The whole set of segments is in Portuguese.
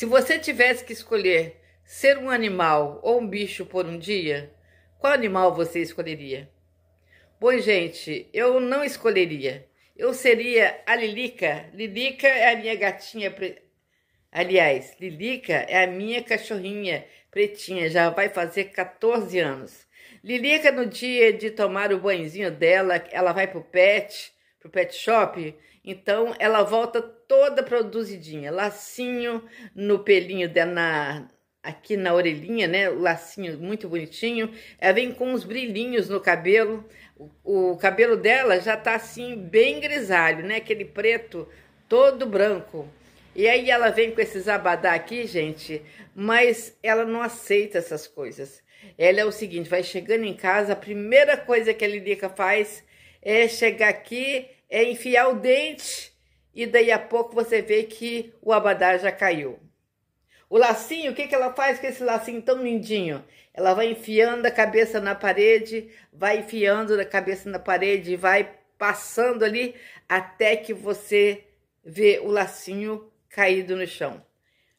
Se você tivesse que escolher ser um animal ou um bicho por um dia, qual animal você escolheria? Bom, gente, eu não escolheria. Eu seria a Lilica. Lilica é a minha gatinha. Pre... Aliás, Lilica é a minha cachorrinha pretinha, já vai fazer 14 anos. Lilica, no dia de tomar o banhozinho dela, ela vai pro pet pro pet shop, então ela volta toda produzidinha, lacinho no pelinho dela na, aqui na orelhinha, né? O lacinho muito bonitinho. Ela vem com uns brilhinhos no cabelo. O, o cabelo dela já tá assim bem grisalho, né? Aquele preto todo branco. E aí ela vem com esses abadá aqui, gente, mas ela não aceita essas coisas. Ela é o seguinte, vai chegando em casa, a primeira coisa que a Lilica faz é chegar aqui, é enfiar o dente e daí a pouco você vê que o abadá já caiu. O lacinho, o que, que ela faz com esse lacinho tão lindinho? Ela vai enfiando a cabeça na parede, vai enfiando a cabeça na parede, vai passando ali até que você vê o lacinho caído no chão.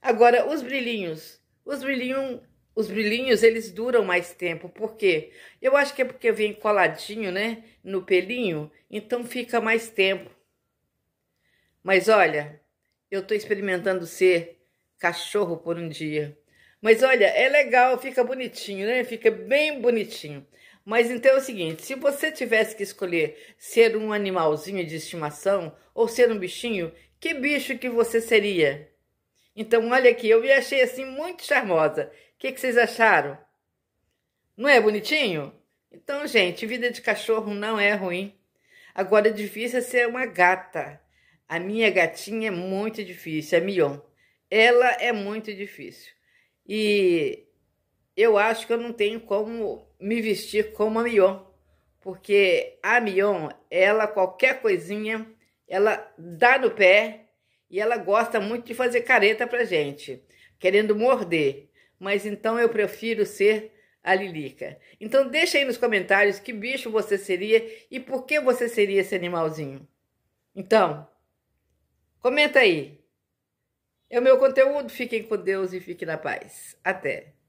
Agora, os brilhinhos. Os brilhinhos os brilhinhos, eles duram mais tempo. Por quê? Eu acho que é porque vem coladinho, né? No pelinho, então fica mais tempo. Mas olha, eu tô experimentando ser cachorro por um dia. Mas olha, é legal, fica bonitinho, né? Fica bem bonitinho. Mas então é o seguinte, se você tivesse que escolher ser um animalzinho de estimação ou ser um bichinho, que bicho que você seria? Então, olha aqui, eu me achei assim muito charmosa. O que, que vocês acharam? Não é bonitinho? Então, gente, vida de cachorro não é ruim. Agora, é difícil é ser uma gata. A minha gatinha é muito difícil, a Mion. Ela é muito difícil. E eu acho que eu não tenho como me vestir como a Mion. Porque a Mion, ela, qualquer coisinha, ela dá no pé e ela gosta muito de fazer careta pra gente, querendo morder. Mas então eu prefiro ser a Lilica. Então deixa aí nos comentários que bicho você seria e por que você seria esse animalzinho. Então, comenta aí. É o meu conteúdo. Fiquem com Deus e fiquem na paz. Até!